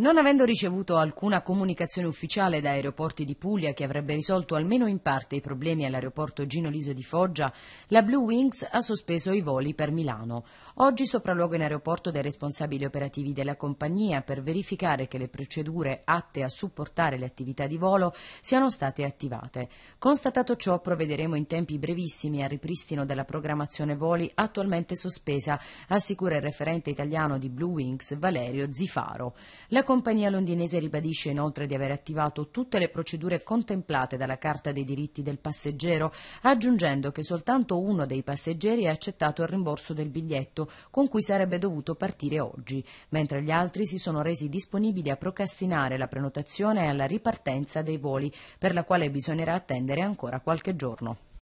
Non avendo ricevuto alcuna comunicazione ufficiale da aeroporti di Puglia che avrebbe risolto almeno in parte i problemi all'aeroporto Gino Liso di Foggia, la Blue Wings ha sospeso i voli per Milano. Oggi sopralluogo in aeroporto dei responsabili operativi della compagnia per verificare che le procedure atte a supportare le attività di volo siano state attivate. Constatato ciò, provvederemo in tempi brevissimi al ripristino della programmazione voli attualmente sospesa, assicura il referente italiano di Blue Wings Valerio Zifaro. La compagnia londinese ribadisce inoltre di aver attivato tutte le procedure contemplate dalla Carta dei diritti del passeggero, aggiungendo che soltanto uno dei passeggeri ha accettato il rimborso del biglietto con cui sarebbe dovuto partire oggi, mentre gli altri si sono resi disponibili a procrastinare la prenotazione e alla ripartenza dei voli, per la quale bisognerà attendere ancora qualche giorno.